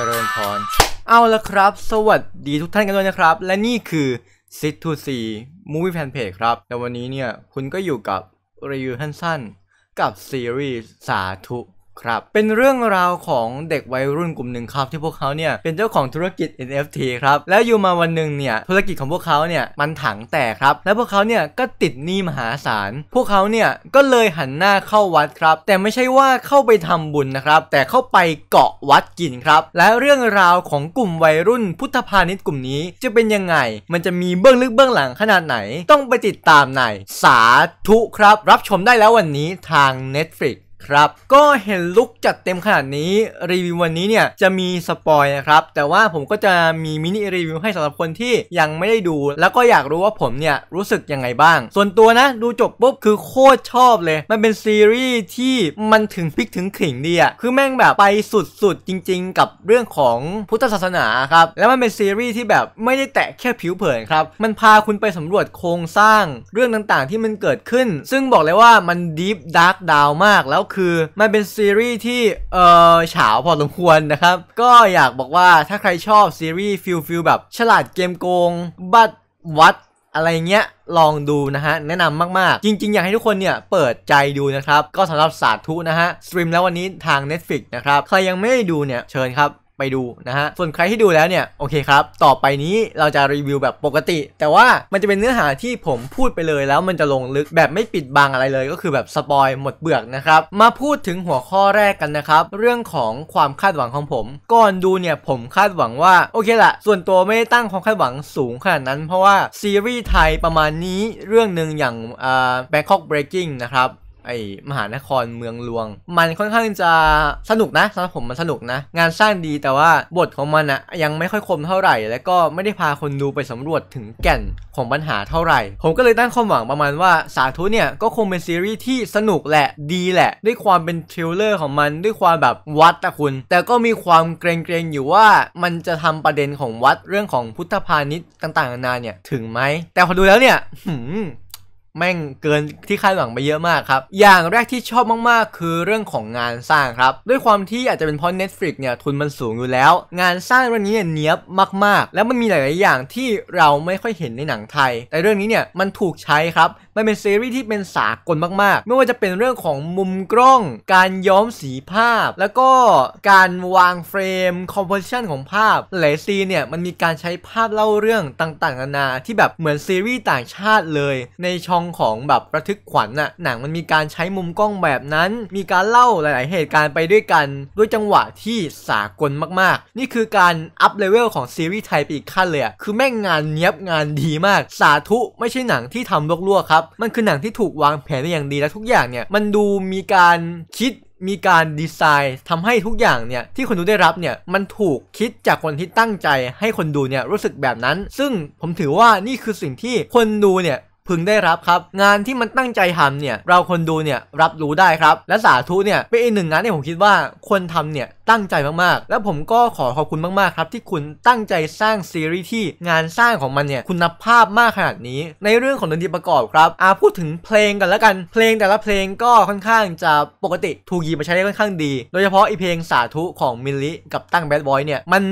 เจริญพร เอาละครับ สวัสดีทุกท่านกันด้วยนะครับ และนี่คือ Sit to See Movie Fan Page ครับ แล่วันนี้เนี่ย คุณก็อยู่กับรีวิวสั้นๆ กับซีรีส์สาธุครับเป็นเรื่องราวของเด็กวัยรุ่นกลุ่มหนึ่งครับ ที่พวกเขาเนี่ยเป็นเจ้าของธุรกิจ NFT ครับแล้วอยู่มาวันหนึ่งเนี่ยธุรกิจของพวกเขาเนี่ยมันถังแตกครับ แล้วพวกเขาเนี่ยก็ติดหนี้มหาศาลพวกเขาเนี่ยก็เลยหันหน้าเข้าวัดครับแต่ไม่ใช่ว่าเข้าไปทำบุญนะครับแต่เข้าไปเกาะวัดกินครับและเรื่องราวของกลุ่มวัยรุ่น พุทธพาณิชย์กลุ่มนี้ จะเป็นยังไง มันจะมีเบื้องลึกเบื้องหลังขนาดไหนต้องไปติดตามในสาธุครับ รับชมได้แล้ววันนี้ทาง Netflix ครับก็เห็นลุกจัดเต็มขนาดนี้รีวิววันนี้เนี่ยจะมีสปอยนะครับแต่ว่าผมก็จะมีมินิรีวิวให้สำหรับคนที่ยังไม่ได้ดู แล้วก็อยากรู้ว่าผมเนี่ยรู้สึกยังไงบ้าง ส่วนตัวนะดูจบปุ๊บคือโคตรชอบเลย มันเป็นซีรีส์ที่มันถึงพลิกถึงขิงดีอะคือแม่งแบบไปสุดๆจริงๆกับเรื่องของพุทธศาสนาครับ แล้วมันเป็นซีรีส์ที่แบบไม่ได้แตะแค่ผิวเผินครับมันพาคุณไปสำรวจโครงสร้างเรื่องต่างๆ ที่มันเกิดขึ้น ซึ่งบอกเลยว่ามันดีฟดาร์กดาวมากแล้วคือ มันเป็นซีรีส์ที่ เออฉาว พอสมควรนะครับ ก็อยากบอกว่าถ้าใครชอบซีรีส์ฟิลฟิลแบบ ฉลาดเกมโกง บัตวัดอะไรเงี้ย ลองดูนะฮะ แนะนำมากๆจริง ๆ อยากให้ทุกคนเนี่ย เปิดใจดูนะครับ ก็สำหรับสาธุนะฮะ สตรีมแล้ววันนี้ทาง Netflix นะครับ ใครยังไม่ดูเนี่ย เชิญครับไปดูนะฮะส่วนใครที่ดูแล้วเนี่ยโอเคครับต่อไปนี้เราจะรีวิวแบบปกติ แต่ว่ามันจะเป็นเนื้อหาที่ผมพูดไปเลยแล้วมันจะลงลึกแบบไม่ปิดบังอะไรเลยก็คือแบบสปอยหมดเบือกนะครับมาพูดถึงหัวข้อแรกกันนะครับเรื่องของความคาดหวังของผม ก่อนดูเนี่ยผมคาดหวังว่าโอเคละส่วนตัวไม่ได้ตั้งความคาดหวังสูง ขนาดนั้น เพราะว่าซีรีส์ไทยประมาณนี้เรื่องหนึ่งอย่างอ่า Bangkok Breaking นะครับไอ้มหานครเมืองหลวง มันค่อนข้างจะ สนุก นะสำหรับ ผม มัน สนุกนะ งานสร้างดีแต่ว่า บทของ มันอะยังไม่ค่อยคมเท่าไหร่ และก็ไม่ได้พาคนดูไปสำรวจ ถึงแก่นของ ปัญหา เท่าไหร่ ผมก็เลย ตั้ง ความ หวัง ประมาณ ว่า สาธุ เนี่ย ก็ คง เป็นซีรีส์ที่ สนุกแหละ ดี แหละ ด้วยความเป็นทริลเลอร์ของมัน ด้วยความ แบบ วัดนะคุณ แต่ก็มีความเกรงๆอยู่ว่า มัน จะทำประเด็น ของ วัด เรื่อง ของ พุทธพาณิชย์ ต่าง ๆ นานา เนี่ย ถึงไหม แต่พอดูแล้วเนี่ยแม่งเกินที่คาดหวังไปเยอะมากครับ อย่างแรกที่ชอบมากๆ คือเรื่องของงานสร้างครับ ด้วยความที่อาจจะเป็นเพราะ Netflix เนี่ยทุนมันสูงอยู่แล้ว งานสร้างเรื่องนี้เนี่ยเนี้ยบมากๆ แล้วมันมีหลายๆอย่างที่เราไม่ค่อยเห็นในหนังไทย แต่เรื่องนี้เนี่ยมันถูกใช้ครับ มันเป็นซีรีส์ที่เป็นสากลมากๆ ไม่ว่าจะเป็นเรื่องของมุมกล้อง การย้อมสีภาพ แล้วก็การวางเฟรมคอมโพสิชันของภาพ หลายซีเนี่ยมันมีการใช้ภาพเล่าเรื่องต่างๆ นานาที่แบบเหมือนซีรีส์ต่างชาติเลย ในช่องของแบบระทึกขวัญน่ะหนังมันมีการใช้มุมกล้องแบบนั้น มีการเล่าหลาย ๆ เหตุการณ์ ไปด้วยกัน ด้วยจังหวะที่สากลมาก ๆ นี่คือการอัพเลเวลของซีรีส์ไทยไปอีกขั้นเลย คือแม่งงานเนี้ยบงานดีมาก สาธุไม่ใช่หนังที่ทำลวก ๆ ครับ มันคือหนังที่ถูกวางแผนได้อย่างดีและทุกอย่างเนี่ย มันดูมีการคิด มีการดีไซน์ ทำให้ทุกอย่างเนี่ยที่คนดูได้รับเนี่ย มันถูกคิดจากคนที่ตั้งใจ ให้คนดูเนี่ยรู้สึกแบบนั้น ซึ่งผมถือว่านี่คือสิ่งที่คนดูเนี่ยพึงได้รับครับ งานที่มันตั้งใจทำเนี่ย เราคนดูเนี่ย รับรู้ได้ครับ และสาธุเนี่ยเป็นอีกหนึ่งงานที่ผมคิดว่าคนททำเนี่ยตั้งใจมากๆ แล้วผมก็ขอขอบคุณมากๆ ครับที่คุณตั้งใจสร้างซีรีส์ที่งานสร้างของมันเนี่ยคุณภาพมากขนาดนี้ในเรื่องของดนตรีประกอบครับอาพูดถึงเพลงกันแล้วกันเพลงแต่ละเพลงก็ค่อนข้างจะปกติถูกหยิบมาใช้ได้ค่อนข้างดีโดยเฉพาะอีเพลงสาธุของมิลลิกับตั้งแบดบอยเนี่ยมัน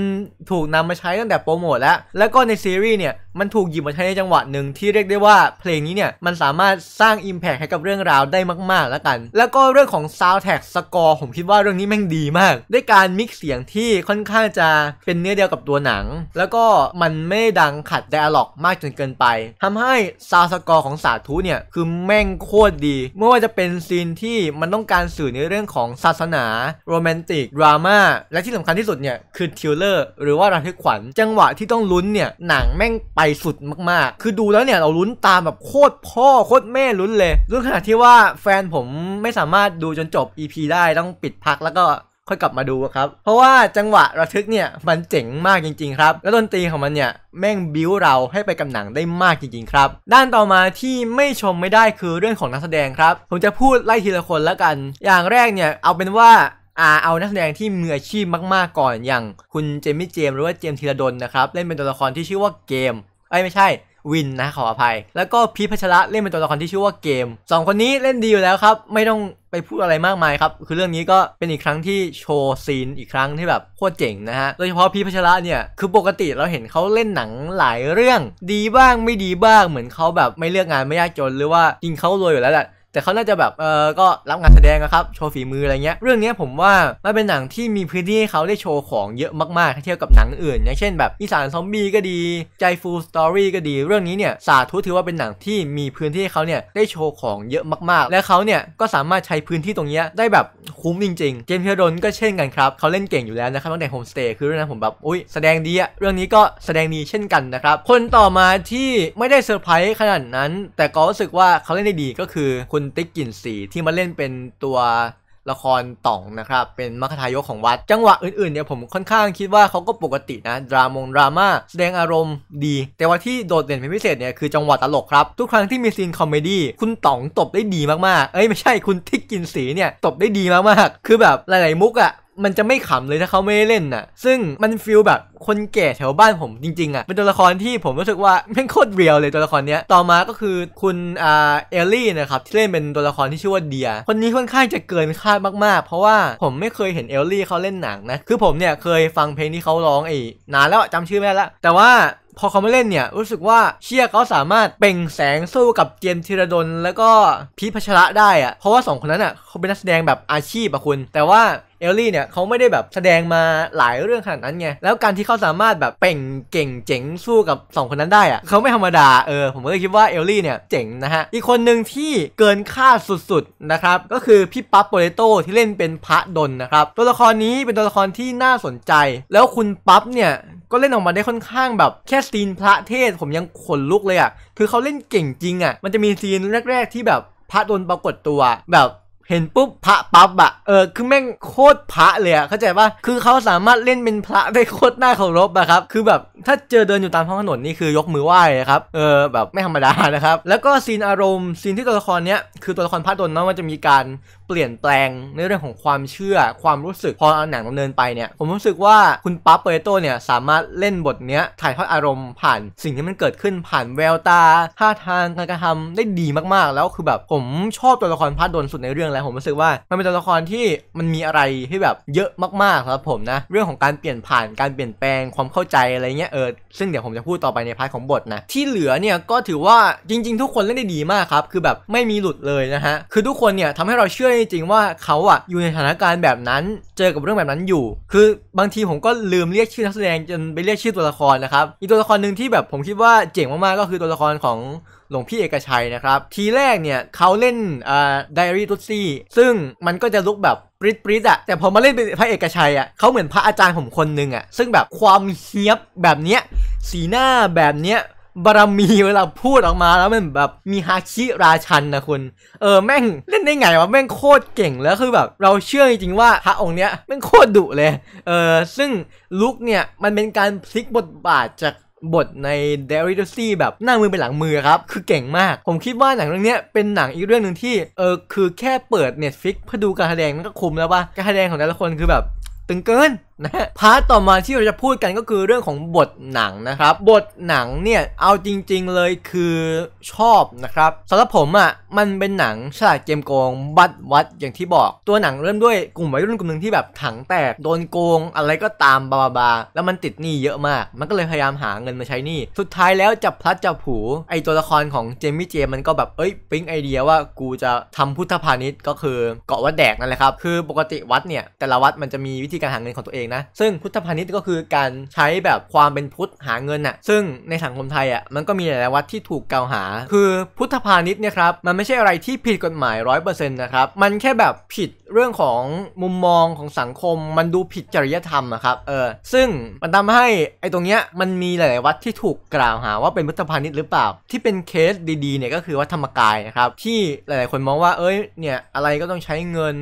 ถูกนำมาใช้ตั้งแต่โปรโมทแล้วแล้วก็ในซีรีส์เนี่ยมันถูกหยิบมาใช้ในจังหวะหนึ่งที่เรียกได้ว่าเพลงนี้เนี่ยมันสามารถสร้างอิมแพกให้กับเรื่องราวได้มากๆ แล้วกัน แล้วก็เรื่องของซาวแท็กสกอร์ผมคิดว่าเรื่องนี้แม่งดีมากได้การมิกเสียงที่ค่อนข้างจะเป็นเนื้อเดียวกับตัวหนัง แล้วก็มันไม่ดังขัดไดอะล็อกมากจนเกินไป ทำให้ซาวสกอร์ของสาธุเนี่ยคือแม่งโคตรดีไม่ว่าจะเป็นซีนที่มันต้องการสื่อในเรื่องของศาสนาโรแมนติกดราม่าและที่สำคัญที่สุดเนี่ยคือทิวเลอร์หรือว่าระทึกขวัญจังหวะที่ต้องลุ้นเนี่ยหนังแม่งไปสุดมากๆ คือดูแล้วเนี่ยเราลุ้นตามแบบโคตรพ่อโคตรแม่ลุ้นเลยลุ้นขนาดที่ว่าแฟนผมไม่สามารถดูจนจบ EP ได้ต้องปิดพักแล้วก็ค่อยกลับมาดูครับ เพราะว่าจังหวะระทึกเนี่ยมันเจ๋งมากจริงๆครับ แล้วดนตรีของมันเนี่ยแม่งบิ้วเราให้ไปกับหนังได้มากจริงๆครับ ด้านต่อมาที่ไม่ชมไม่ได้คือเรื่องของนักแสดงครับ ผมจะพูดไล่ทีละคนแล้วกัน อย่างแรกเนี่ยเอาเป็นว่าอาเอานักแสดงที่มืออาชีพมากๆก่อน อย่างคุณเจมี่เจมหรือว่าเจมทีรดลนะครับเล่นเป็นตัวละครที่ชื่อว่าเกมไอ้ไม่ใช่วินนะขออภัย แล้วก็พีพัชระเล่นเป็นตัวละครที่ชื่อว่าเกม 2 คนนี้เล่นดีอยู่แล้วครับไม่ต้องไปพูดอะไรมากมายครับคือเรื่องนี้ก็เป็นอีกครั้งที่โชว์ซีนอีกครั้งที่แบบโคตรเจ๋งนะฮะโดยเฉพาะพีพัชระเนี่ยคือปกติเราเห็นเขาเล่นหนังหลายเรื่อง ดีบ้างไม่ดีบ้างเหมือนเขาแบบไม่เลือกงานไม่ยากจน หรือว่าจริงเขารวยอยู่แล้วแหละแต่เขาน่าจะแบบเออก็รับงานแสดงนะครับโชว์ฝีมืออะไรเงี้ยเรื่องนี้ผมว่ามันเป็นหนังที่มีพื้นที่ให้เขาได้โชว์ของเยอะมากๆเทียบกับหนังอื่นอย่างเช่นแบบอีสานซอมบี้ก็ดีใจฟูลสตอรี่ก็ดี เรื่องนี้เนี่ยสาธุถือว่าเป็นหนังที่มีพื้นที่ให้เขาเนี่ยได้โชว์ของเยอะมาก ๆ และเขาเนี่ยก็สามารถใช้พื้นที่ตรงนี้ได้แบบคุ้มจริงๆเจมส์เท์ดนก็เช่นกันครับเขาเล่นเก่งอยู่แล้วนะครับตั้งแต่โฮมสเตย์คือเรื่องนั้นผมแบบอุ้ยแสดงดีอะเรื่องนี้ก็แสดงดีเช่นกันนะครับคนต่อมาที่ไม่ได้เซอร์ไพรส์ขนาดนั้น แต่ก็รู้สึกว่าเขาเล่นได้ดีก็คือคุณติ๊กกลิ่นสีที่มาเล่นเป็นตัวละครต่อง นะครับ เป็นมัคทายกของ วัดจังหวะอื่นๆเนี่ยผมค่อนข้างคิดว่าเขาก็ปกติ นะ ดรามงดราม่าแสดงอารมณ์ดี แต่ว่าที่โดดเด่นเป็น พิเศษ เนี่ย คือจังหวะตลก ครับ ทุกครั้ง ที่ มีซีน คอมเมดี้คุณต่อง ตบได้ดีมากๆเอ้ยไม่ใช่คุณทิกกินสีเนี่ยตบได้ดีมากๆคือแบบหลายๆมุกอะ่ะมันจะไม่ขำเลยถ้าเขาไม่ได้เล่นน่ะ ซึ่งมันฟิลแบบคนแก่แถวบ้านผมจริงๆอ่ะ เป็นตัวละครที่ผมรู้สึกว่าแม่งโคตรเรียลเลยตัวละครเนี้ย ต่อมาก็คือคุณอ่าเอลลี่นะครับที่เล่นเป็นตัวละครที่ชื่อว่าเดีย คนนี้ค่อนข้างจะเกินคาดมากๆ เพราะว่าผมไม่เคยเห็นเอลลี่เขาเล่นหนังนะ คือผมเนี่ยเคยฟังเพลงที่เขาร้องไอ้ นานแล้วจำชื่อไม่ได้ละแต่ว่าพอเขามาเล่นเนี่ย รู้สึกว่าเชียเขาสามารถเป่งแสงสู้กับเจมทีรดนแล้วก็พีพัชระได้อะเพราะว่า 2 คนนั้นอะเขาเป็นนักแสดงแบบอาชีพอะคุณ แต่ว่าเอลลี่เนี่ยเขาไม่ได้แบบแสดงมาหลายเรื่องขนาดนั้นไงแล้วการที่เขาสามารถแบบเป่งเก่งเจ๋งสู้กับ 2 คนนั้นได้อะเขาไม่ธรรมดาเออผมก็เลยคิดว่าเอลลี่เนี่ยเจ๋งนะฮะอีกคนหนึ่งที่เกินคาดสุดๆนะครับก็คือพี่ปั๊บโปเลโตที่เล่นเป็นพระดนนะครับตัวละครนี้เป็นตัวละครที่น่าสนใจ แล้วคุณปั๊บเนี่ยก็เล่นออกมาได้ค่อนข้างแบบแค่ซีนพระเทศผมยังขนลุกเลยอะ่ะคือเขาเล่นเก่งจริงอะ่ะมันจะมีซีนแรกๆที่แบบพระโดนปรากฏตัว แบบเห็นปุ๊บพระปั๊บอะเออคือแม่งโคตรพระเลยอะเข้าใจปะคือเขาสามารถเล่นเป็นพระได้โคตรน่าเคารพอะครับคือแบบถ้าเจอเดินอยู่ตามท้องถนนนี่คือยกมือไหว้ครับเออแบบไม่ธรรมดานะครับแล้วก็ซีนอารมณ์ ซีนที่ตัวละครเนี้ยคือตัวละครพระดนเนาะมันจะมีการเปลี่ยนแปลงในเรื่องของความเชื่อความรู้สึกพอเอาหนังดำเนินไปเนี่ยผมรู้สึกว่าคุณปั๊บเปโตเนี่ยสามารถเล่นบทเนี้ยถ่ายทอดอารมณ์ผ่าน สิ่งที่มันเกิดขึ้นผ่านแววตาท่าทางการกระทำได้ดีมากๆ แล้วคือแบบผมชอบตัวละครพาดดนสุดในเรื่องแล้วผมรู้สึกว่ามันเป็นตัวละครที่มันมีอะไรที่แบบเยอะมากๆครับผมนะเรื่องของการเปลี่ยนผ่านการเปลี่ยนแปลงความเข้าใจอะไรเงี้ยเออซึ่งเดี๋ยวผมจะพูดต่อไปในพาร์ทของบทนะที่เหลือเนี่ยก็ถือว่าจริง ๆ ทุกคนเล่นได้ดีมากครับคือแบบไม่มีหลุดเลยนะฮะคือทุกคนเนี่ยทำให้เราเชื่อจริงว่าเขาอะอยู่ในสถานการณ์แบบนั้นเจอกับเรื่องแบบนั้นอยู่ คือบางทีผมก็ลืมเรียกชื่อนักแสดงจนไปเรียกชื่อตัวละครนะครับอีกตัวละครหนึ่งที่แบบผมคิดว่าเจ๋งมากๆ ก็คือตัวละครของหลวงพี่เอกชัยนะครับทีแรกเนี่ยเขาเล่นอ่าไดอารี่ตุ๊ซี่ซึ่งมันก็จะลุกแบบปริดปริดอะแต่พอมาเล่นเป็นพระเอกชัยอะเขาเหมือนพระอาจารย์ผมคนนึงอะซึ่งแบบความเฮี้ยบแบบเนี้ยสีหน้าแบบเนี้ยบารมีเวลาพูดออกมาแล้วมันแบบมีฮาคิราชันนะคุณ เออแม่งเล่นได้ไงวะ แม่งโคตรเก่งแล้วคือแบบเราเชื่อจริงๆว่าพระองค์เนี้ยแม่งโคตรดุเลย เออซึ่งลุกเนี่ย มันเป็นการพลิกบทบาทจากบทใน d a r i d o s y แบบหน้ามือเป็นหลังมือครับ คือเก่งมาก ผมคิดว่าหนังเรื่องนี้เป็นหนังอีกเรื่องหนึ่งที่เออคือแค่เปิด Netflix เพื่อดูการแสดงมันก็คุ้มแล้วว่าการแสดงของแต่ละคนคือแบบตึงเกินนะพาร์ทต่อมาที่เราจะพูดกันก็คือเรื่องของบทหนังนะครับ บทหนังเนี่ยเอาจริงๆเลยคือชอบนะครับสำหรับผมอะ่ะมันเป็นหนังฉลาดเกมโกง บัดวัดอย่างที่บอก ตัวหนังเริ่มด้วยกลุ่มวัยรุ่นกลุ่มหนึ่งที่แบบถังแตกโดนโกงอะไรก็ตามบาบาแล้วมันติดหนี้เยอะมาก มันก็เลยพยายามหาเงินมาใช้หนี้สุดท้ายแล้วจับพลัดจับผูไอตัวละครของเจมี่เจ มันก็แบบเอ้ยปิ๊งไอเดียว่ากูจะทำพุทธพาณิชย์ก็คือเกาะวัดแดกนั่นแหละครับคือปกติวัดเนี่ยแต่ละวัดมันจะมีวิธีการหาเงินของตัวเององนะซึ่งพุทธพาณิชย์ก็คือการใช้แบบความเป็นพุทธหาเงินน่ะ ซึ่งในสังคมไทยอ่ะมันก็มีหลายวัดที่ถูกกล่าวหา คือพุทธพาณิชย์เนี่ยครับ มันไม่ใช่อะไรที่ผิดกฎหมายร้อยเปอร์เซ็นต์นะครับ มันแค่แบบผิดเรื่องของมุมมองของสังคมมันดูผิดจริยธรรมอะครับ เออ ซึ่งมันทำให้ไอ้ตรงเนี้ยมันมีหลายๆวัดที่ถูกกล่าวหาว่าเป็นมุทธพาณิชย์หรือเปล่า ที่เป็นเคสดีๆเนี่ยก็คือวัดธรรมกายนะครับ ที่หลาย ๆคนมองว่าเอ้ยเนี่ยอะไรก็ต้องใช้เงิน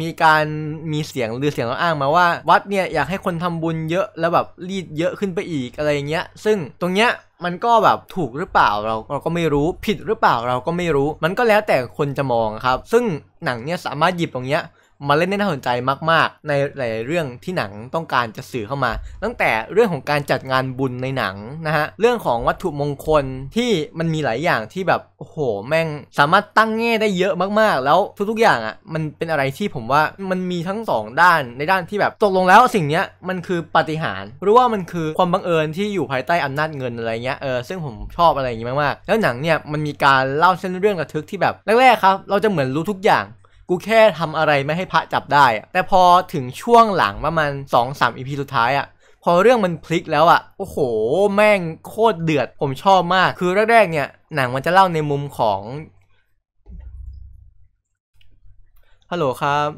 มีการมีเสียงหรือเสียงเราอ้างมาว่าวัดเนี่ยอยากให้คนทำบุญเยอะแล้วแบบรีดเยอะขึ้นไปอีกอะไรเงี้ย ซึ่งตรงเนี้ยมันก็แบบถูกหรือเปล่าเราเราก็ไม่รู้ผิดหรือเปล่าเราก็ไม่รู้ มันก็แล้วแต่คนจะมองครับ ซึ่งหนังเนี่ยสามารถหยิบตรงเนี้ยมาเล่นได้น่าสนใจมากๆ ในหลายเรื่องที่หนังต้องการจะสื่อเข้ามา ตั้งแต่เรื่องของการจัดงานบุญในหนังนะฮะเรื่องของวัตถุมงคลที่มันมีหลายอย่างที่แบบโอ้โหแม่งสามารถตั้งแง่ได้เยอะมากๆ แล้วทุกๆอย่างอะ่ะมันเป็นอะไรที่ผมว่ามันมีทั้ง 2 ด้านในด้านที่แบบตกลงแล้วสิ่งเนี้ยมันคือปาฏิหาริย์หรือว่ามันคือความบังเอิญที่อยู่ภายใต้อำนาจเงินอะไรเงี้ยเออซึ่งผมชอบอะไรอย่างงี้มากๆ แล้วหนังเนี่ยมันมีการเล่าเส้นเรื่องระทึกที่แบบแรกๆครับ เราจะเหมือนรู้ทุกอย่างกูแค่ทำอะไรไม่ให้พระจับได้ แต่พอถึงช่วงหลังประมาณสองสามอีพีสุดท้ายอะพอเรื่องมันพลิกแล้วอะโอ้โหแม่งโคตรเดือดผมชอบมาก คือแรกๆเนี่ยหนังมันจะเล่าในมุมของฮัลโหลครับ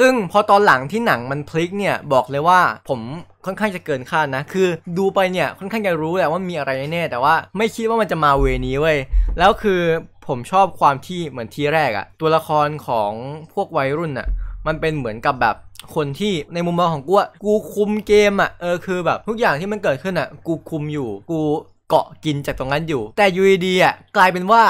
ซึ่งพอตอนหลังที่หนังมันพลิกเนี่ยบอกเลยว่าผมค่อนข้างจะเกินคาดนะ คือดูไปเนี่ย ค่อนข้างจะรู้แหละว่ามีอะไรแน่แต่ว่าไม่คิดว่ามันจะมาเวนี้เว้ย แล้วคือผมชอบความที่เหมือนทีแรกอะตัวละครของพวกวัยรุ่นอะมันเป็นเหมือนกับแบบคนที่ในมุมมองของกูอะกูคุมเกมอะเออคือแบบทุกอย่างที่มันเกิดขึ้นอะกูคุมอยู่ กูเกาะกินจากตรงนั้นอยู่ แต่ยูดีอะกลายเป็นว่า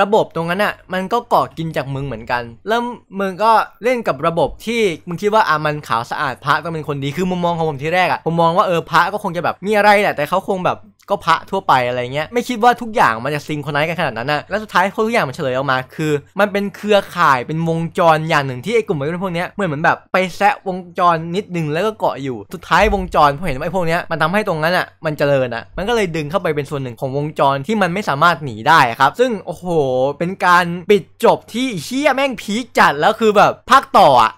ระบบตรงนั้นอะ่ะมันก็ก่อกินจากมึงเหมือนกันแล้วมึงก็เล่นกับระบบที่ มึงคิดว่าอ่ะมันขาวสะอาดพระต้องเป็นคนดีคือมุมมองของผมที่แรกอะ่ะผมมองว่าเออพระก็คงจะแบบ มีอะไรแหละแต่เขาคงแบบก็พระทั่วไปอะไรเงี้ยไม่คิดว่าทุกอย่างมันจะซิงคนไนซ์กันขนาดนั้นนะแล้วสุดท้ายทุกอย่างมันเฉลยออกมาคือ มันเป็นเครือข่ายเป็นวงจรอย่างหนึ่งที่ไอ้กลุ่มไอ้พวกนี้เหมือนเหมือนแบบไปแซะวงจรนิดนึงแล้วก็เกาะอยู่สุดท้ายวงจรพอเห็นไอ้พวกนี้มันทำให้ตรงนั้นอ่ะมันเจริญอ่ะมันก็เลยดึงเข้าไปเป็นส่วนหนึ่งของวงจรที่มันไม่สามารถหนีได้ครับ ซึ่งโอ้โห เป็นการปิดจบที่เชี่ยแม่งพีคจัดแล้วคือแบบภาคต่ออ่ะ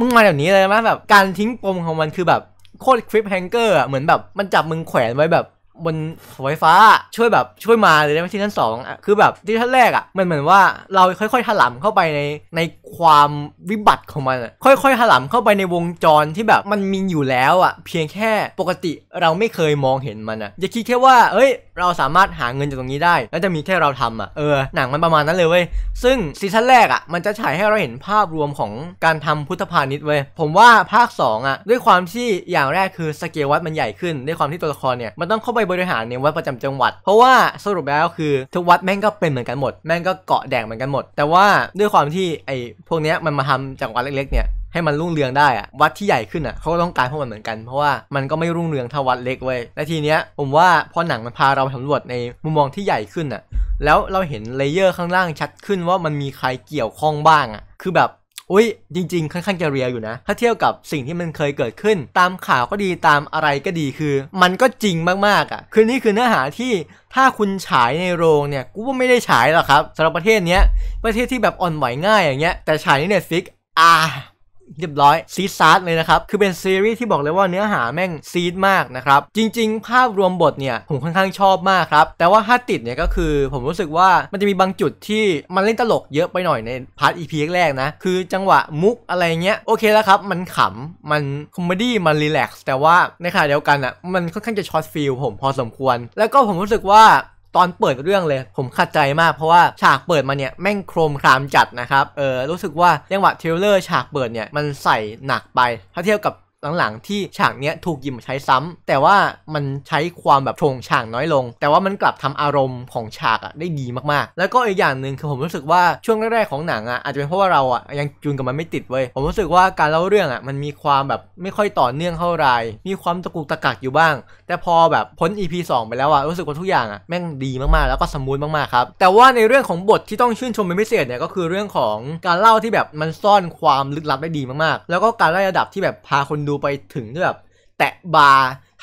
มึงมาแบบนี้เลยไหมแบบการทิ้งปมของมันคือแบบโคตรคลิปแฮงเกอร์อ่ะเหมือนแบบมันจับมึงแขวนไว้แบบบนสาไฟฟ้าช่วยแบบช่วยมาเลยได้ไหมที่ชั้นสองอ่ะคือแบบที่ชั้นแรกอ่ะมันเหมือนว่าเราค่อยๆถล่มเข้าไปในในความวิบัติของมันค่อยๆถล่มเข้าไปในวงจรที่แบบมันมีอยู่แล้วอ่ะเพียงแค่ปกติเราไม่เคยมองเห็นมันอ่ะ อย่าคิดแค่ว่าเอ้ย เราสามารถหาเงินจากตรงนี้ได้ แล้วจะมีแค่เราทำอ่ะเออหนังมันประมาณนั้นเลยเว้ยซึ่งซีซั่นแรกอ่ะ มันจะฉายให้เราเห็นภาพรวมของการทำพุทธพาณิชย์เว้ยผมว่าภาค2อ่ะด้วยความที่อย่างแรกคือสเกลวัดมันใหญ่ขึ้นด้วยความที่ตัวละครเนี่ยมันต้องเข้าไปบริหารในวัดประจำจังหวัด เพราะว่าสรุปแล้วคือทุกวัดแม่งก็เป็นเหมือนกันหมด แม่งก็เกาะแดงเหมือนกันหมด แต่ว่าด้วยความที่ไอ้พวกเนี้ยมันมาทำจากวัดเล็กๆเนี่ยให้มันรุ่งเรืองได้อะวัดที่ใหญ่ขึ้นอะเขาก็ต้องการพวกมันเหมือนกัน เพราะว่ามันก็ไม่รุ่งเรืองเท่าวัดเล็กเว้ยและทีเนี้ยผมว่าพอหนังมันพาเราสำรวจในมุมมองที่ใหญ่ขึ้นอะแล้วเราเห็นเลเยอร์ข้างล่างชัดขึ้นว่ามันมีใครเกี่ยวข้องบ้างอะคือแบบอุ้ยจริงๆ ค่อนข้างจะเรียอยู่นะ ถ้าเทียบกับสิ่งที่มันเคยเกิดขึ้น ตามข่าวก็ดีตามอะไรก็ดีคือ มันก็จริงมากๆอะ่ะคือนี่คือเนื้อหาที่ถ้าคุณฉายในโรงเนี่ย กูว่าไม่ได้ฉายหรอกครับสำหรับประเทศเนี้ย ประเทศที่แบบอ่อนไหวง่ายอย่างเงี้ยแต่ฉายในเน็ตฟิกอ่าเรียบร้อยซีซาร์ดเลยนะครับ คือเป็นซีรีส์ที่บอกเลยว่าเนื้อหาแม่งซีดมากนะครับ จริง ๆ ภาพรวมบทเนี่ย ผมค่อนข้างชอบมากครับ แต่ว่าถ้าติดเนี่ยก็คือผมรู้สึกว่ามันจะมีบางจุดที่มันเล่นตลกเยอะไปหน่อยในพาร์ทอีพีแรกนะ คือจังหวะ มุกอะไรเงี้ย โอเค แล้วครับ มันขำ มันคอมเมดี้มันรีแลกซ์แต่ว่าในขณะเดียวกันอะ่ะมันค่อนข้างจะช็อตฟิลผมพอสมควร แล้วก็ผมรู้สึกว่าตอนเปิดเรื่องเลยผมขัดใจมาก เพราะว่าฉากเปิดมาเนี่ยแม่งโครมครามจัดนะครับ เออรู้สึกว่าจังหวะเทเลอร์ ฉากเปิดเนี่ย มันใส่หนักไปถ้าเทียบกับหลังๆ ที่ฉากเนี้ยถูกยิมาใช้ซ้ำแต่ว่ามันใช้ความแบบโงงฉากน้อยลง แต่ว่ามันกลับทำอารมณ์ของฉากอะได้ดีมากๆ แล้วก็อีกอย่างหนึ่งคือผมรู้สึกว่าช่วงแรก ๆ ของ หนังอะอาจจะ เป็นเพราะว่า เราอะยัง จูน กับมันไม่ติดเว้ยผมรู้สึกว่าการเล่าเรื่องอะมันมีความแบบไม่ค่อยต่อเนื่องเท่าไรมีความตะกุกตะกักอยู่บ้าง แต่พอแบบพ้น EP 2ไปแล้วอะรู้สึกว่าทุกอย่างอะแม่งดีมากๆ แล้วก็สมูทมากๆครับ แต่ว่าในเรื่องของบทที่ต้องชื่นชมเป็นพิเศษเนี่ยก็คือเรื่องของการเล่าที่แบบมันซ่อนความลึกลับได้ดีมากๆ แล้วก็การไล่ระดับที่แบบพาคนดููไปถึงแบบแตะบา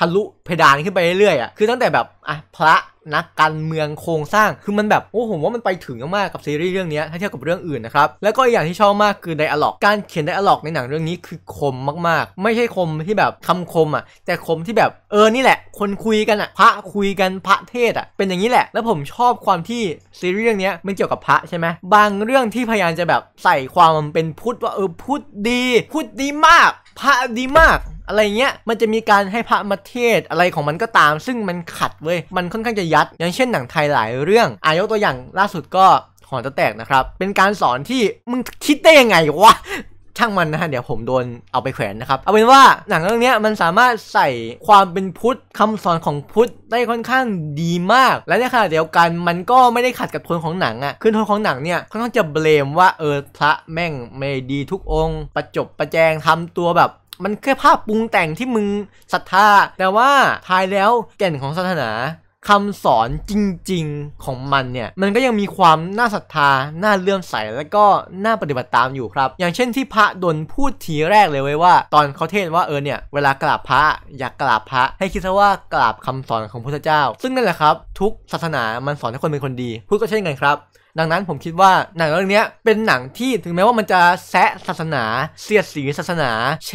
ทะลุเพดานขึ้นไปเรื่อยๆอ่ะคือตั้งแต่แบบอ่ะพระนักการเมืองโครงสร้างคือมันแบบโอ้ผมว่ามันไปถึงมากกับซีรีส์เรื่องนี้ถ้าเทียบกับเรื่องอื่นนะครับแล้วก็อย่างที่ชอบมากคือไดอะล็อกการเขียนไดอะล็อกในหนังเรื่องนี้คือคมมากๆ ไม่ใช่คมที่แบบคำคมอ่ะ แต่คมที่แบบเออนี่แหละ คนคุยกันอ่ะ พระคุยกันพระเทศอ่ะเป็นอย่างนี้แหละ แล้วผมชอบความที่ซีรีส์เรื่องนี้มันเกี่ยวกับพระใช่ไหมบางเรื่องที่พยายามจะแบบใส่ความมันเป็นพุทธว่าเออพุทธดีพุทธดีมากพระดีมากอะไรเงี้ย มันจะมีการให้พระมาเทศอะไรของมันก็ตาม ซึ่งมันขัดเว้ย มันค่อนข้างจะยัดอย่างเช่นหนังไทยหลายเรื่องอายกตัวอย่างล่าสุดก็หอนจะแตกนะครับ เป็นการสอนที่มึงคิดได้ยังไงวะช่างมันนะฮะเดี๋ยวผมโดนเอาไปแขวนนะครับ เอาเป็นว่าหนังเรื่องนี้มันสามารถใส่ความเป็นพุทธคำสอนของพุทธได้ค่อนข้างดีมากและในขณะเดียวกันมันก็ไม่ได้ขัดกับโทนของหนังอะ่ะคือโทนของหนังเนี่ยค่อนข้างจะเบลมว่าเออพระแม่งไม่ดีทุกองค์ประจบประแจงทำตัวแบบ มันแค่ภาพปรุงแต่งที่มึงศรัทธาแต่ว่าท้ายแล้วแก่นของศาสนาคำสอนจริงๆของมันเนี่ยมันก็ยังมีความน่าศรัทธา น่าเลื่อมใส และก็น่าปฏิบัติตามอยู่ครับ อย่างเช่นที่พระดนพูดทีแรกเลยไว้ว่าตอนเขาเทศว่าเออเนี่ยเวลากราบพระอย่ากกราบพระ ให้คิดซะว่ากราบคำสอนของพระเจ้า ซึ่งนั่นแหละครับ ทุกศาสนามันสอนให้คนเป็นคนดี พูดก็เช่นกันครับ ดังนั้นผมคิดว่าหนังเรื่องนี้เป็นหนังที่ถึงแม้ว่ามันจะแซะศาสนา เสียดสีศาสนา แฉ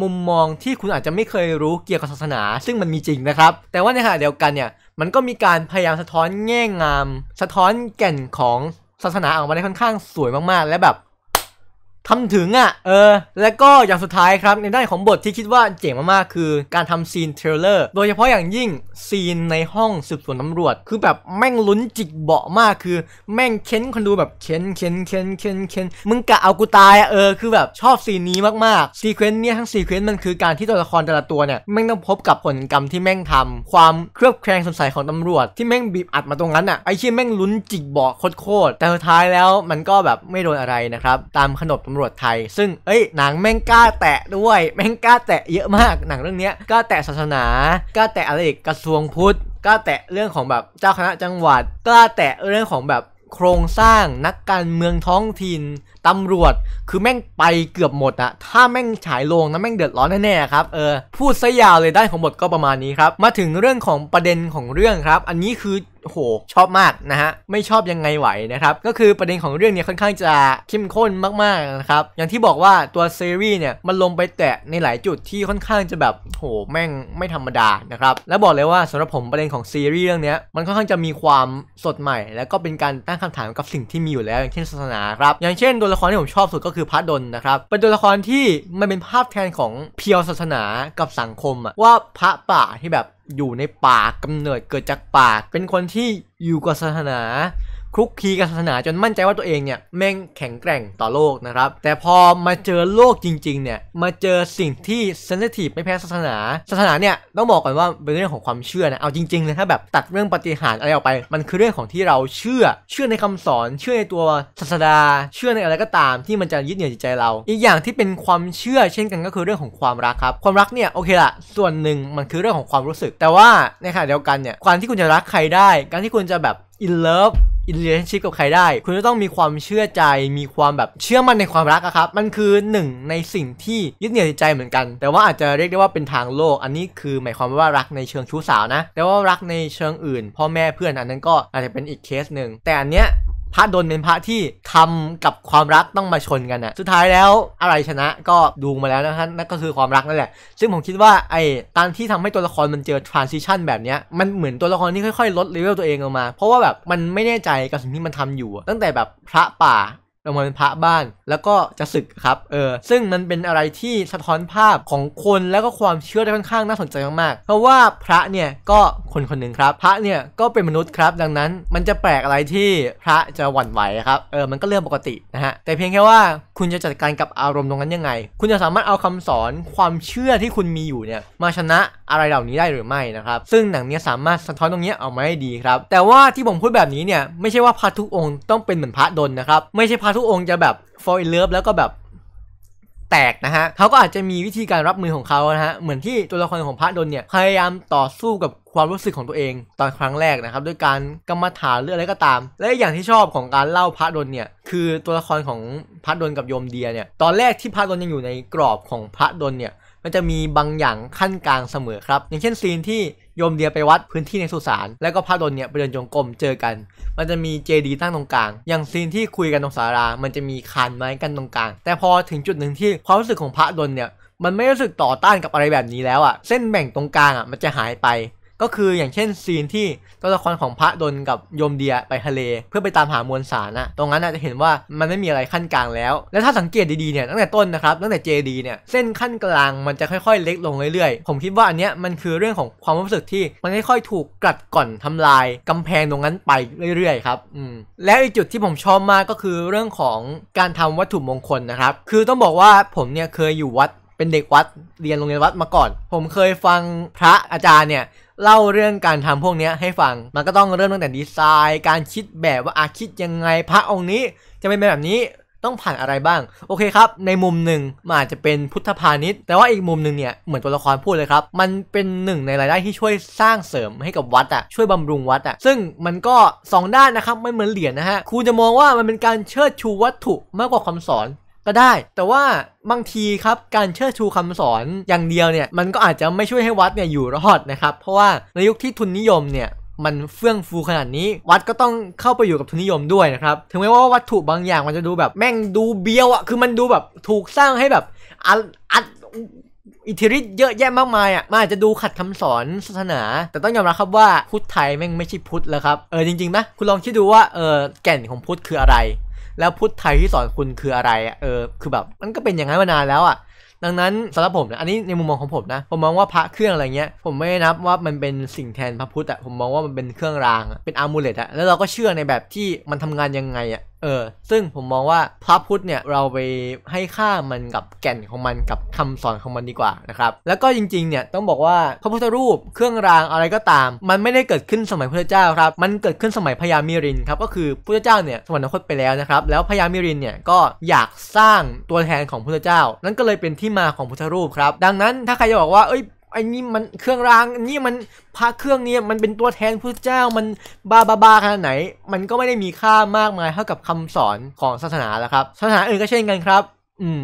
มุมมองที่คุณอาจจะไม่เคยรู้เกี่ยวกับศาสนา ซึ่งมันมีจริงนะครับแต่ว่าในขณะเดียวกันเนี่ยมันก็มีการพยายามสะท้อนแง่งาม สะท้อนแก่นของศาสนาออกมาได้ค่อนข้างสวยมากๆและแบบทำถึงอะ่ะเออและก็อย่างสุดท้ายครับในด้านของบทที่คิดว่าเจ๋งมากๆคือการทำซีนเทรลเลอร์โดยเฉพาะอย่างยิ่งซีนในห้องสืบสวนตารวจ คือแบบแม่งลุ้นจิกเบาะมากคือแม่งเค้นคนดูแบบเค้นเค้นเค้นเค้นเค้นมึงกะเอากูตายอะเออคือแบบชอบซีนนี้มากๆซีเควนต์เนี่ยทั้งซีเควนต์มันคือการที่ตัวละครแต่ละตัวเนี่ยแม่งต้องพบกับผลกรรมที่แม่งทำ ความเครือบแคลงสงสัยของตำรวจที่แม่งบีบอัดมาตรงนั้นอะ่ะไอ้ชี่แม่งลุ้นจิกเบาะโคตรแต่สุดท้ายแล้วมันก็แบบไม่โดนอะไรนะครับตามขนบตำำรวจไทย ซึ่งเอ้ยหนังแม่งกล้าแตะด้วย แม่งกล้าแตะเยอะมาก หนังเรื่องนี้กล้าแตะศาสนากล้าแตะอะไรอีกกระทรวงพุทธกล้าแตะเรื่องของแบบเจ้าคณะจังหวัดกล้าแตะเรื่องของแบบโครงสร้าง นักการเมืองท้องถิ่นตำรวจ คือแม่งไปเกือบหมดอะถ้าแม่งฉายโลงนะแม่งเดือดร้อนแน่ๆครับเออพูดซะยาวเลยด้านของบทก็ประมาณนี้ครับมาถึงเรื่องของประเด็นของเรื่องครับ อันนี้คือโอ้โหชอบมากนะฮะ ไม่ชอบยังไงไหวนะครับ ก็คือประเด็นของเรื่องเนี้ยค่อนข้างจะเข้มข้นมากๆนะครับ อย่างที่บอกว่าตัวซีรีส์เนี่ยมันลงไปแตะในหลายจุดที่ค่อนข้างจะแบบโหแม่งไม่ธรรมดานะครับและบอกเลยว่าสำหรับผมประเด็นของซีรีส์เรื่องนี้มันค่อนข้างจะมีความสดใหม่ และก็เป็นการตั้งคำถามกับสิ่งที่มีอยู่แล้วอย่างเช่นศาสนาครับอย่างเช่นตัวละครที่ผมชอบสุดก็คือพระดลนะครับเป็นตัวละครที่มันเป็นภาพแทนของเพียวศาสนากับสังคมอะว่าพระป่าที่แบบอยู่ในป่ากำเนิดเกิดจากป่าเป็นคนที่อยู่กับศาสนาคลุกคลีกับศาสนาจนมั่นใจว่าตัวเองเนี่ยแม่งแข็งแกร่งต่อโลกนะครับ แต่พอมาเจอโลกจริงๆเนี่ยมาเจอสิ่งที่เซนซทีฟไม่แพ้ศาสนา ศาสนาเนี่ยต้องบอกก่อนว่าเป็นเรื่องของความเชื่อนะเอาจริงๆเลยถ้าแบบตัดเรื่องปฏิหารอะไรออกไป มันคือเรื่องของที่เราเชื่อ เชื่อในคำสอนเชื่อในตัวศาสดาเชื่อในอะไรก็ตามที่มันจะยึดเหนี่ยวจิตใจเรา อีกอย่างที่เป็นความเชื่อ เช่นกันก็คือเรื่องของความรักครับความรักเนี่ยโอเคละส่วนหนึ่งมันคือเรื่องของความรู้สึก แต่ว่าในขณะเดียวกันเนี่ยการที่คุณจะรักใครได้ การที่คุณจะแบบอินเลิฟอินเลียนชิพกับใครได้ คุณจะต้องมีความเชื่อใจ มีความแบบเชื่อมั่นในความรักอะครับ มันคือหนึ่งในสิ่งที่ยึดเหนี่ยวใจเหมือนกัน แต่ว่าอาจจะเรียกได้ว่าเป็นทางโลก อันนี้คือหมายความว่ารักในเชิงชู้สาวนะ แต่ว่ารักในเชิงอื่น พ่อแม่เพื่อนอันนั้นก็อาจจะเป็นอีกเคสหนึ่ง แต่อันเนี้ยพระดนเป็นพระที่ทำกับความรักต้องมาชนกันนะสุดท้ายแล้วอะไรชนะก็ดูมาแล้วนะฮะนั่นก็คือความรักนั่นแหละ ซึ่งผมคิดว่าไอ้ตอนที่ทำให้ตัวละครมันเจอทรานซิชันแบบเนี้ยมันเหมือนตัวละครที่ค่อยๆ ลดเลเวลตัวเองลงมา เพราะว่าแบบ มันไม่แน่ใจกับสิ่งที่มันทำอยู่ ตั้งแต่แบบพระป่ารางวัลพระบ้านแล้วก็จะศึกครับเออซึ่งมันเป็นอะไรที่สะท้อนภาพของคนแล้วก็ความเชื่อได้ค่อนข้างน่าสนใจมากๆเพราะว่าพระเนี่ยก็คนคนหนึ่งครับพระเนี่ยก็เป็นมนุษย์ครับ ดังนั้นมันจะแปลกอะไรที่พระจะหวั่นไหวครับเออมันก็เรื่องปกตินะฮะแต่เพียงแค่ว่าคุณจะจัดการกับอารมณ์ตรงนั้นยังไง คุณจะสามารถเอาคำสอนความเชื่อที่คุณมีอยู่เนี่ยมาชนะอะไรเหล่านี้ได้หรือไม่นะครับ ซึ่งหนังเนี้ยสามารถสะท้อนตรงนี้เอามาได้ดีครับ แต่ว่าที่ผมพูดแบบนี้เนี่ยไม่ใช่ว่าพระทุกองค์ต้องเป็นเหมือนพระดนนะครับไม่ใช่พระทุกองค์จะแบบ fall in love แล้วก็แบบแตกนะฮะเขาก็อาจจะมีวิธีการรับมือของเขานะฮะ เหมือนที่ตัวละครของพระดนเนี่ยพยายามต่อสู้กับความรู้สึกของตัวเองตอนครั้งแรกนะครับ ด้วยการกรรมฐานหรืออะไรก็ตาม และอย่างที่ชอบของการเล่าพระดนเนี่ยคือตัวละครของพระดนกับโยมเดียเนี่ยตอนแรกที่พระดนยังอยู่ในกรอบของพระดนเนี่ยมันจะมีบางอย่างขั้นกลางเสมอครับ อย่างเช่นซีนที่โยมเดียไปวัดพื้นที่ในสุสาน แล้วก็พระดลเนี่ยไปเดินจงกรมเจอกัน มันจะมีเจดีตั้งตรงกลางอย่างซีนที่คุยกันตรงศาลามันจะมีคานไม้กันตรงกลางแต่พอถึงจุดหนึ่งที่ความรู้สึกของพระดลเนี่ยมันไม่รู้สึกต่อต้านกับอะไรแบบนี้แล้วอะ่ะเส้นแบ่งตรงกลางอะ่ะมันจะหายไปก็คืออย่างเช่น ซีนที่ตัวละครของพระดนกับโยมเดียไปทะเล เพื่อไปตามหามวลสารนะตรงนั้นจะเห็นว่ามันไม่มีอะไรขั้นกลางแล้วและถ้าสังเกตดีๆเนี่ยตั้งแต่ต้นนะครับ ตั้งแต่ JD เนี่ยเส้นขั้นกลางมันจะค่อยๆเล็กลงเรื่อยๆ ผมคิดว่าอันเนี้ยมันคือเรื่องของความรู้สึกที่มันค่อยๆถูกกัดก่อนทำลาย กำแพงตรงนั้นไปเรื่อยๆครับอืมแล้วอีกจุดที่ผมชอบมากก็คือเรื่องของการทำวัตถุมงคลนะครับ คือต้องบอกว่าผมเนี่ยเคยอยู่วัดเป็นเด็กวัดเรียนโรงเรียนวัดมาก่อน ผมเคยฟังพระอาจารย์เนี่ยเล่าเรื่องการทำพวกนี้ให้ฟัง มันก็ต้องเริ่มตั้งแต่ดีไซน์ การคิดแบบว่าอาคิดยังไงพระองค์นี้ จะเป็นแบบนี้ ต้องผ่านอะไรบ้าง โอเคครับ ในมุมหนึ่งมันอาจจะเป็นพุทธพาณิชย์ แต่ว่าอีกมุมหนึ่งเนี่ยเหมือนตัวละครพูดเลยครับ มันเป็นหนึ่งในรายได้ที่ช่วยสร้างเสริมให้กับวัดอะ่ะ ช่วยบำรุงวัดอะ่ะ ซึ่งมันก็ 2 ด้านนะครับไม่เหมือนเหรียญนนะฮะครูจะมองว่ามันเป็นการเชิดชูวัตถุมากกว่าคำาสอนก็ได้แต่ว่าบางทีครับการเชื่อชูคำสอนอย่างเดียวเนี่ยมันก็อาจจะไม่ช่วยให้วัดเนี่ยอยู่รอดนะครับ เพราะว่าในยุคที่ทุนนิยมเนี่ยมันเฟื่องฟูขนาดนี้ วัดก็ต้องเข้าไปอยู่กับทุนนิยมด้วยนะครับถึงแม้ว่าวัตถุบางอย่างมันจะดูแบบแม่งดูเบี้ยวอะคือมันดูแบบถูกสร้างให้แบบอัดอิทธิฤทธิ์เยอะแยะมากมายอ่ะมันอาจจะดูขัดคำสอนศาสนา แต่ต้องยอมรับครับว่าพุทธไทยแม่งไม่ใช่พุทธแล้วครับเออจริงๆไหมคุณลองคิดดูว่าเออแก่นของพุทธคืออะไรแล้วพุทธไทยที่สอนคุณคืออะไร เออ คือแบบมันก็เป็นอย่างนั้นมานานแล้วอ่ะ ดังนั้นสำหรับผมนะอันนี้ในมุมมองของผมนะ ผมมองว่าพระเครื่องอะไรเงี้ย ผมไม่นับว่ามันเป็นสิ่งแทนพระพุทธอะผมมองว่ามันเป็นเครื่องราง เป็นอามูเลตอะแล้วเราก็เชื่อในแบบที่มันทำงานยังไงอ่ะเออ ซึ่งผมมองว่าพระพุทธเนี่ยเราไปให้ค่ามันกับแก่นของมันกับคำสอนของมันดีกว่านะครับ แล้วก็จริงๆ เนี่ยต้องบอกว่าพระพุทธรูปเครื่องรางอะไรก็ตาม มันไม่ได้เกิดขึ้นสมัยพระเจ้าครับ มันเกิดขึ้นสมัยพญามิรินครับก็คือพระเจ้าเนี่ยสวรรคตไปแล้วนะครับแล้วพญามิรินเนี่ยก็อยากสร้างตัวแทนของพระเจ้า นั่นก็เลยเป็นที่มาของพุทธรูปครับ ดังนั้นถ้าใครจะบอกว่าเอ้ยไอ้นี่มันเครื่องรางนี่มันพระเครื่องนี้มันเป็นตัวแทนพระเจ้ามันบาบาบาขนาดไหน มันก็ไม่ได้มีค่ามากมายเท่ากับคำสอนของศาสนาแล้วครับศาสนาอื่นก็เช่นกันครับ อืม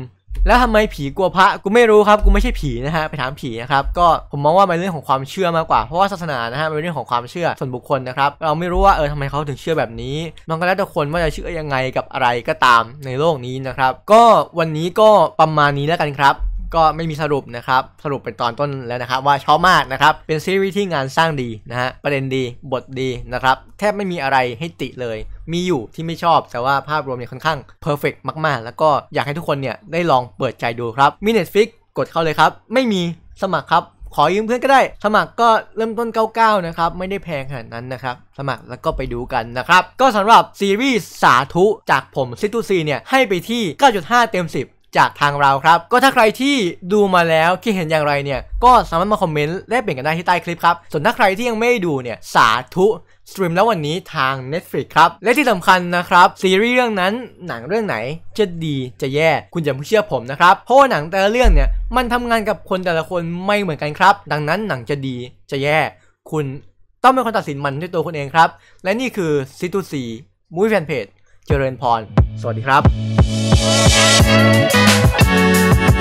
แล้วทำไมผีกลัวพระกูไม่รู้ครับกูไม่ใช่ผีนะฮะ ไปถามผีนะครับ ก็ผมมองว่าเป็นเรื่องของความเชื่อมากกว่า เพราะว่าศาสนานะฮะเป็นเรื่องของความเชื่อส่วนบุคคลนะครับ เราไม่รู้ว่าเออทำไมเขาถึงเชื่อแบบนี้มันก็แล้วแต่คนว่าจะเชื่อยังไงกับอะไรก็ตามในโลกนี้นะครับ ก็วันนี้ก็ประมาณนี้แล้วกันครับก็ไม่มีสรุปนะครับสรุปเป็นตอนต้นแล้วนะครับว่าชอบมากนะครับเป็นซีรีส์ที่งานสร้างดีนะฮะประเด็นดีบทดีนะครับแทบไม่มีอะไรให้ติเลย มีอยู่ที่ไม่ชอบ แต่ว่าภาพรวมเนี่ยค่อนข้างเพอร์เฟกมากๆ แล้วก็อยากให้ทุกคนเนี่ยได้ลองเปิดใจดูครับมีเน็ตฟิกกดเข้าเลยครับ ไม่มีสมัครครับ ขอยืมเพื่อนก็ได้ สมัครก็เริ่มต้น 99 นะครับไม่ได้แพงขนาดนั้นนะครับสมัครแล้วก็ไปดูกันนะครับก็สำหรับซีรีส์สาธุจากผมซิตูซีเนี่ยให้ไปที่ 9.5 เต็ม 10จากทางเราครับก็ถ้าใครที่ดูมาแล้วคิดเห็นอย่างไรเนี่ยก็สามารถมาคอมเมนต์แลกเปลี่ยนกันได้ที่ใต้คลิปครับส่วนถ้าใครที่ยังไม่ดูเนี่ยสาธุสตรีมแล้ววันนี้ทาง Netflix ครับ และที่สำคัญนะครับซีรีส์เรื่องนั้นหนังเรื่องไหนจะดีจะแย่คุณอย่าเพิ่งเชื่อผมนะครับเพราะว่าหนังแต่ละเรื่องเนี่ยมันทำงานกับคนแต่ละคนไม่เหมือนกันครับ ดังนั้นหนังจะดีจะแย่คุณต้องเป็นคนตัดสินมันด้วยตัวคุณเองครับและนี่คือซิตู o ีม e f แฟนเพจเจริญพรสวัสดีครับ Oh, oh, oh, oh, oh,